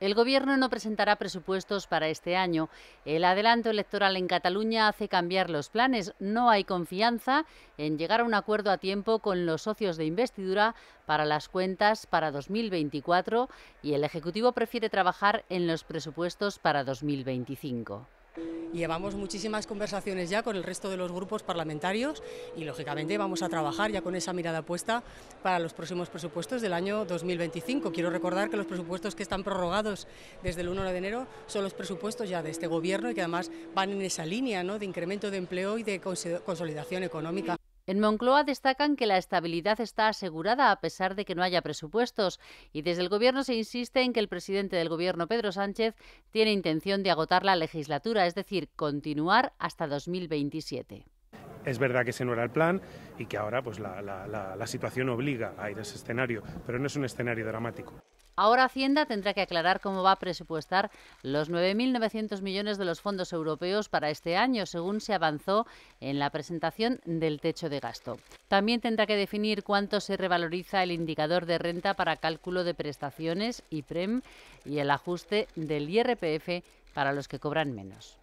El Gobierno no presentará presupuestos para este año. El adelanto electoral en Cataluña hace cambiar los planes. No hay confianza en llegar a un acuerdo a tiempo con los socios de investidura para las cuentas para 2024 y el Ejecutivo prefiere trabajar en los presupuestos para 2025. Llevamos muchísimas conversaciones ya con el resto de los grupos parlamentarios y, lógicamente, vamos a trabajar ya con esa mirada puesta para los próximos presupuestos del año 2025. Quiero recordar que los presupuestos que están prorrogados desde el 1 de enero son los presupuestos ya de este gobierno y que además van en esa línea ¿no? de incremento de empleo y de consolidación económica. En Moncloa destacan que la estabilidad está asegurada a pesar de que no haya presupuestos y desde el Gobierno se insiste en que el presidente del Gobierno, Pedro Sánchez, tiene intención de agotar la legislatura, es decir, continuar hasta 2027 es verdad que ese no era el plan y que ahora pues, la, la, situación obliga a ir a ese escenario, pero no es un escenario dramático. Ahora Hacienda tendrá que aclarar cómo va a presupuestar los 9.900 millones de los fondos europeos para este año, según se avanzó en la presentación del techo de gasto. También tendrá que definir cuánto se revaloriza el indicador de renta para cálculo de prestaciones, prem, y el ajuste del IRPF para los que cobran menos.